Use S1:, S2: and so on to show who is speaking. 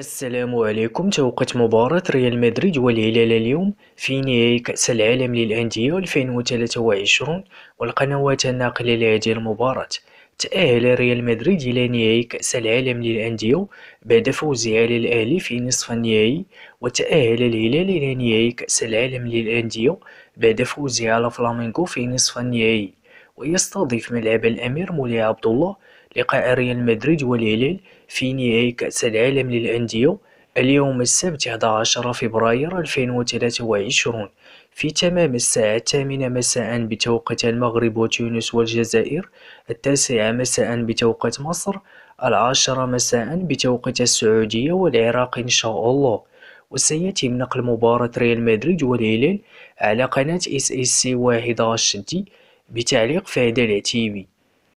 S1: السلام عليكم توقت مباراة ريال مدريد والهلال اليوم في نهائي كأس العالم للأندية 2023 والقنوات الناقلة لهذه المباراة تأهل ريال مدريد إلى نهائي كأس العالم للأندية بعد فوزه على الأهلي في نصف النهائي وتأهل الهلال إلى نهائي كأس العالم للأندية بعد فوزه على فلامينغو في نصف النهائي ويستضيف ملعب الأمير مولاي عبد الله لقاء ريال مدريد والهلال في نهائي كأس العالم للأندية اليوم السبت 11 فبراير 2023 في تمام الساعة الثامنة مساء بتوقيت المغرب وتونس والجزائر التاسعة مساء بتوقيت مصر العاشرة مساء بتوقيت السعودية والعراق إن شاء الله وسيتم نقل مباراة ريال مدريد والهلال على قناة اس اس سي واحد بتعليق فادي العتيبي